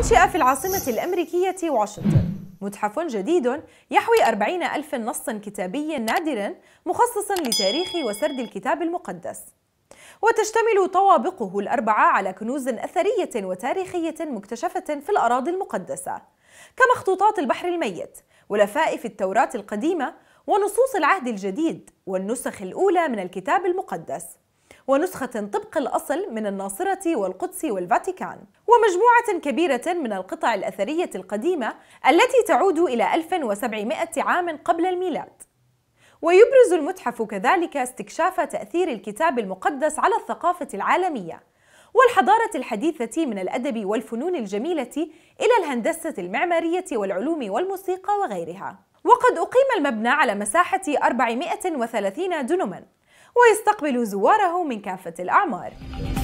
أنشئ في العاصمة الأمريكية واشنطن متحف جديد يحوي أربعين ألف نص كتابي نادر مخصص لتاريخ وسرد الكتاب المقدس وتشتمل طوابقه الأربعة على كنوز أثرية وتاريخية مكتشفة في الأراضي المقدسة كما البحر الميت ولفائف التوراة القديمة ونصوص العهد الجديد والنسخ الأولى من الكتاب المقدس ونسخة طبق الأصل من الناصرة والقدس والفاتيكان ومجموعة كبيرة من القطع الأثرية القديمة التي تعود إلى 1700 عام قبل الميلاد ويبرز المتحف كذلك استكشاف تأثير الكتاب المقدس على الثقافة العالمية والحضارة الحديثة من الأدب والفنون الجميلة إلى الهندسة المعمارية والعلوم والموسيقى وغيرها وقد أقيم المبنى على مساحة 430 دنما ويستقبل زواره من كافة الأعمار